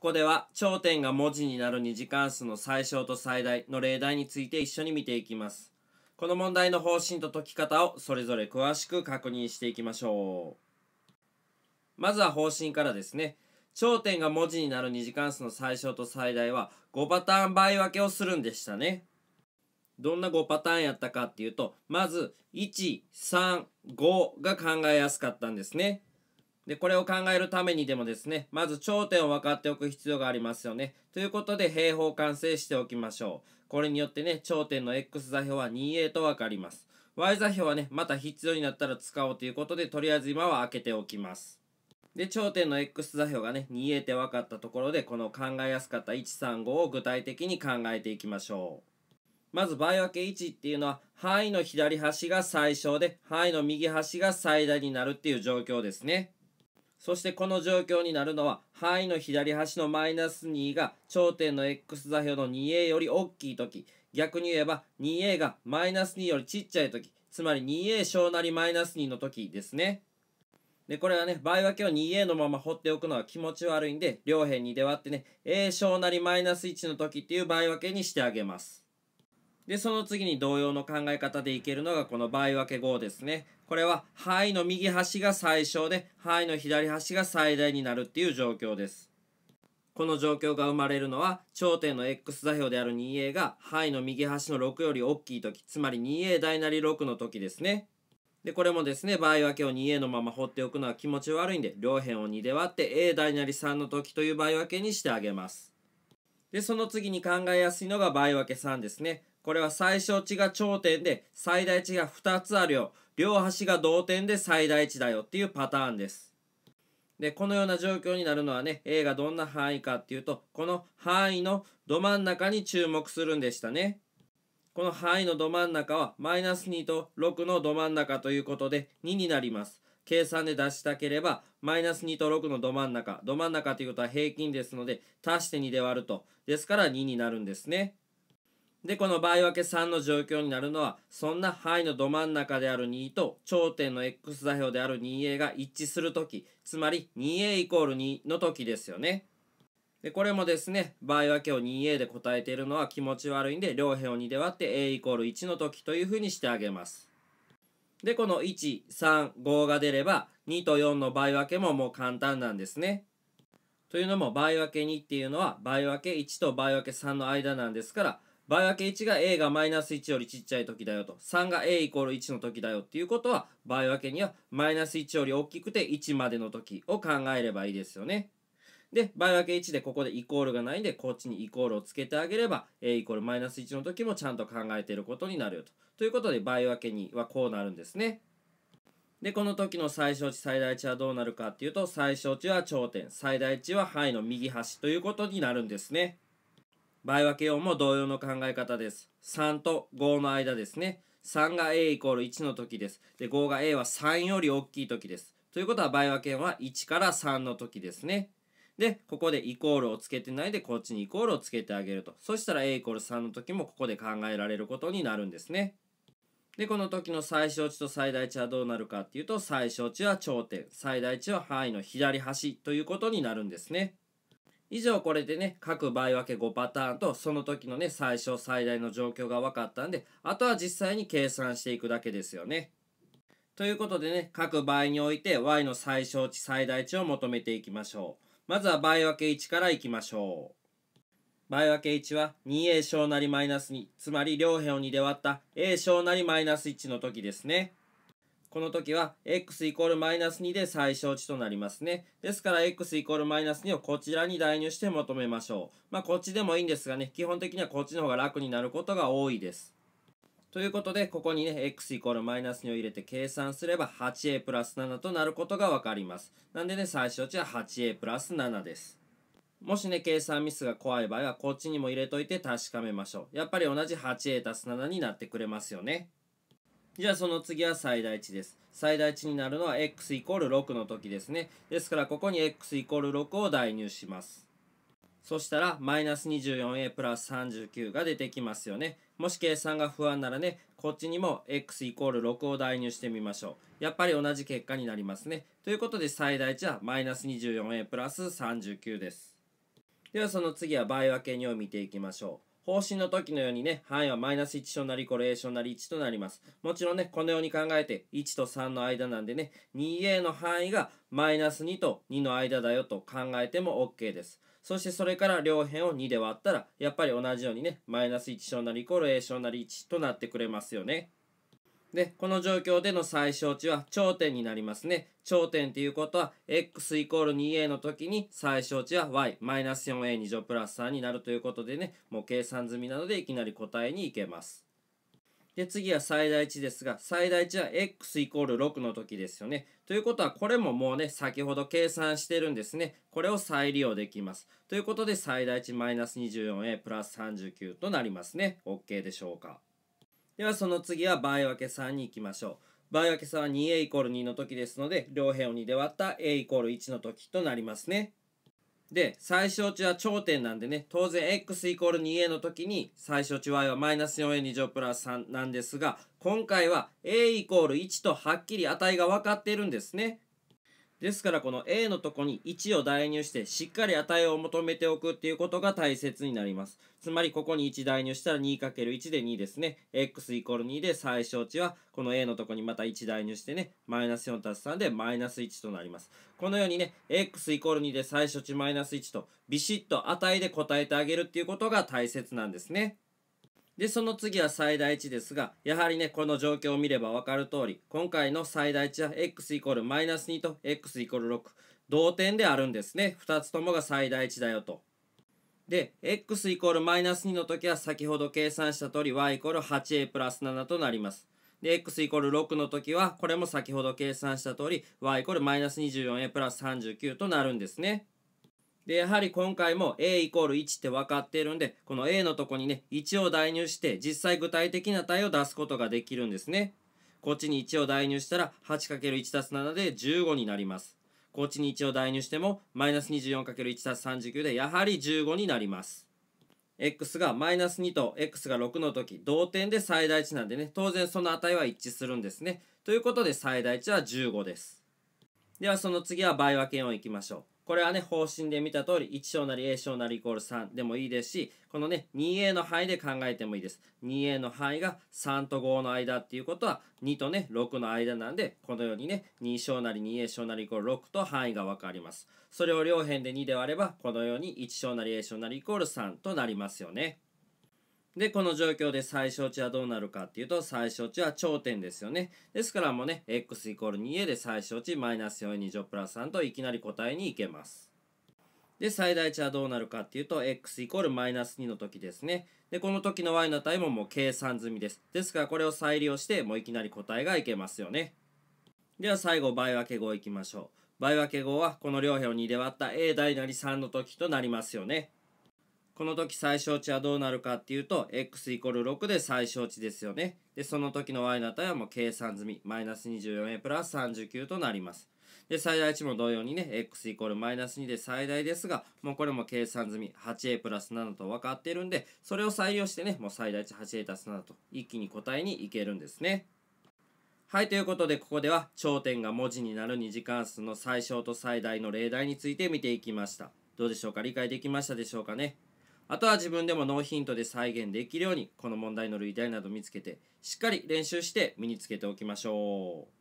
ここでは頂点が文字になる2次関数の最小と最大の例題について一緒に見ていきます。この問題の方針と解き方をそれぞれ詳しく確認していきましょう。まずは方針からですね。頂点が文字になる2次関数の最小と最大は5パターン倍分けをするんでしたね。どんな5パターンやったかっていうと、まず1、3、5が考えやすかったんですね。で、これを考えるためにでもですね、まず頂点を分かっておく必要がありますよね。ということで、平方完成しておきましょう。これによってね、頂点の x 座標は 2a と分かります。y 座標はね、また必要になったら使おうということで、とりあえず今は開けておきます。で、頂点の x 座標がね、2a って分かったところで、この考えやすかった135を具体的に考えていきましょう。まず倍分け1っていうのは範囲の左端が最小で範囲の右端が最大になるっていう状況ですね。そしてこの状況になるのは範囲の左端のマイナス2が頂点の x 座標の 2a より大きい時逆に言えば 2a がマイナス2よりちっちゃい時つまり 2a 小なりマイナス2の時ですね。で、これはね、倍分けを 2a のまま放っておくのは気持ち悪いんで、両辺にで割ってね、a 小なりマイナス1の時っていう倍分けにしてあげます。で、その次に同様の考え方でいけるのがこの倍分け5ですね。これは範囲の右端が最小で範囲の左端が最大になるっていう状況です。この状況が生まれるのは頂点の x 座標である 2a が範囲の右端の6より大きい時つまり 2a 大なり6の時ですね。でこれもですね倍分けを 2a のまま放っておくのは気持ち悪いんで両辺を2で割って a 大なり3の時という倍分けにしてあげます。でその次に考えやすいのが倍分け3ですね。これは最小値が頂点で最大値が2つあるよ。両端が同点で最大値だよっていうパターンです。で、このような状況になるのはね、A がどんな範囲かっていうと、この範囲のど真ん中に注目するんでしたね。この範囲のど真ん中は、マイナス2と6のど真ん中ということで、2になります。計算で出したければ、マイナス2と6のど真ん中、ど真ん中ということは平均ですので、足して2で割ると。ですから2になるんですね。で、この倍分け3の状況になるのは、そんな範囲のど真ん中である2と頂点の x 座標である 2a が一致するとき、つまり 2a イコール2の時ですよね。で、これもですね、倍分けを 2a で答えているのは気持ち悪いんで、両辺を2で割って a イコール1の時というふうにしてあげます。で、この1、3、5が出れば、2と4の倍分けももう簡単なんですね。というのも、倍分け2っていうのは、倍分け1と倍分け3の間なんですから、倍分け1が a がマイナス1よりちっちゃい時だよと3が a イコール1の時だよっていうことは合分けにはマイナス1より大きくて1までの時を考えればいいですよね。で、倍分け1でここでイコールがないんで、こっちにイコールをつけてあげれば、a イコールマイナス1の時もちゃんと考えていることになるよと。ということで、倍分けにはこうなるんですね。で、この時の最小値、最大値はどうなるかっていうと、最小値は頂点、最大値は範囲の右端ということになるんですね。倍分け4も同様の考え方です。3と5の間ですね。3が a イコール1の時です。で、5が a は3より大きい時です。ということは倍分けは1から3の時ですね。で、ここでイコールをつけてないで、こっちにイコールをつけてあげると。そしたら a イコール3の時もここで考えられることになるんですね。で、この時の最小値と最大値はどうなるかっていうと、最小値は頂点、最大値は範囲の左端ということになるんですね。以上これでね、各倍分け5パターンとその時のね、最小最大の状況が分かったんで、あとは実際に計算していくだけですよね。ということでね、各倍において y の最小値最大値を求めていきましょう。まずは倍分け1からいきましょう。倍分け1は 2a 小なりマイナス2、つまり両辺を2で割った a 小なりマイナス1の時ですね。この時は x イコールマイナス2で最小値となりますね。ですから x イコールマイナス2をこちらに代入して求めましょう。まあこっちでもいいんですがね、基本的にはこっちの方が楽になることが多いです。ということで、ここにね、x イコールマイナス2を入れて計算すれば 8a プラス7となることがわかります。なんでね、最小値は 8a プラス7です。もしね、計算ミスが怖い場合は、こっちにも入れといて確かめましょう。やっぱり同じ 8a たす7になってくれますよね。じゃあその次は最大値です。最大値になるのは x イコール6の時ですね。ですからここに x イコール6を代入します。そしたら、マイナス 24a プラス39が出てきますよね。もし計算が不安ならね、こっちにも x イコール6を代入してみましょう。やっぱり同じ結果になりますね。ということで最大値はマイナス 24a プラス39です。ではその次は倍分け2を見ていきましょう。方針の時のようにね、範囲はマイナス1小なりコレーションなり1となります。もちろんね、このように考えて、1と3の間なんでね、2A の範囲がマイナス2と2の間だよと考えても OK です。そしてそれから両辺を2で割ったら、やっぱり同じようにね、マイナス1小なりコレーションなり1となってくれますよね。で、この状況での最小値は頂点になりますね。頂点っていうことは、x イコール 2a の時に最小値は y マイナス 4a2 乗プラス3になるということでね、もう計算済みなのでいきなり答えに行けます。で、次は最大値ですが、最大値は x イコール6の時ですよね。ということは、これももうね、先ほど計算してるんですね。これを再利用できます。ということで、最大値マイナス 24a プラス39となりますね。OK でしょうか。ではその次は倍分け3に行きましょう。倍分け3は 2a イコール2の時ですので、両辺を2で割った a イコール1の時となりますね。で、最小値は頂点なんでね、当然 x イコール 2a の時に最小値 y はマイナス 4a2 乗プラス3なんですが、今回は a イコール1とはっきり値が分かっているんですね。ですからこの A のとこに1を代入してしっかり値を求めておくっていうことが大切になります。つまりここに1代入したら 2×1 で2ですね。x イコール2で最小値はこの A のとこにまた1代入してね、マイナス4たす3でマイナス1となります。このようにね、x イコール2で最小値マイナス1とビシッと値で答えてあげるっていうことが大切なんですね。で、その次は最大値ですが、やはりね、この状況を見ればわかる通り、今回の最大値は x イコールマイナス2と x イコール6、同点であるんですね。2つともが最大値だよと。で、x イコールマイナス2の時は先ほど計算した通り y イコール 8a プラス7となります。で、x イコール6の時は、これも先ほど計算した通り y イコールマイナス 24a プラス39となるんですね。で、やはり今回も A イコール1って分かっているんで、この A のとこにね、1を代入して、実際具体的な値を出すことができるんですね。こっちに1を代入したら、8×1 たす7で15になります。こっちに1を代入しても、マイナス 24×1 たす39で、やはり15になります。x がマイナス2と x が6の時、同点で最大値なんでね、当然その値は一致するんですね。ということで最大値は15です。ではその次は倍和検をいきましょう。これはね、方針で見た通り、1小なり A 小なりイコール3でもいいですし、このね、2A の範囲で考えてもいいです。2A の範囲が3と5の間っていうことは、2とね、6の間なんで、このようにね、2小なり 2A 小なりイコール6と範囲が分かります。それを両辺で2で割れば、このように1小なり A 小なりイコール3となりますよね。で、この状況で最小値はどうなるかっていうと、最小値は頂点ですよね。ですからもうね、x イコール 2a で最小値マイナス4乗プラス3といきなり答えに行けます。で、最大値はどうなるかっていうと、x イコールマイナス2の時ですね。で、この時の y の値ももう計算済みです。ですからこれを再利用して、もういきなり答えがいけますよね。では最後、倍分け号いきましょう。倍分け号はこの両辺を2で割った a 大なり3の時となりますよね。この時最小値はどうなるかっていうと、x イコール6で最小値ですよね。で、その時の y の値はもう計算済み、マイナス 24a プラス39となります。で、最大値も同様にね、x イコールマイナス2で最大ですが、もうこれも計算済み、8a プラス7と分かってるんで、それを採用してね、もう最大値 8a す7と一気に答えにいけるんですね。はい、ということでここでは頂点が文字になる2次関数の最小と最大の例題について見ていきました。どうでしょうか理解できましたでしょうかねあとは自分でもノーヒントで再現できるようにこの問題の類題など見つけてしっかり練習して身につけておきましょう。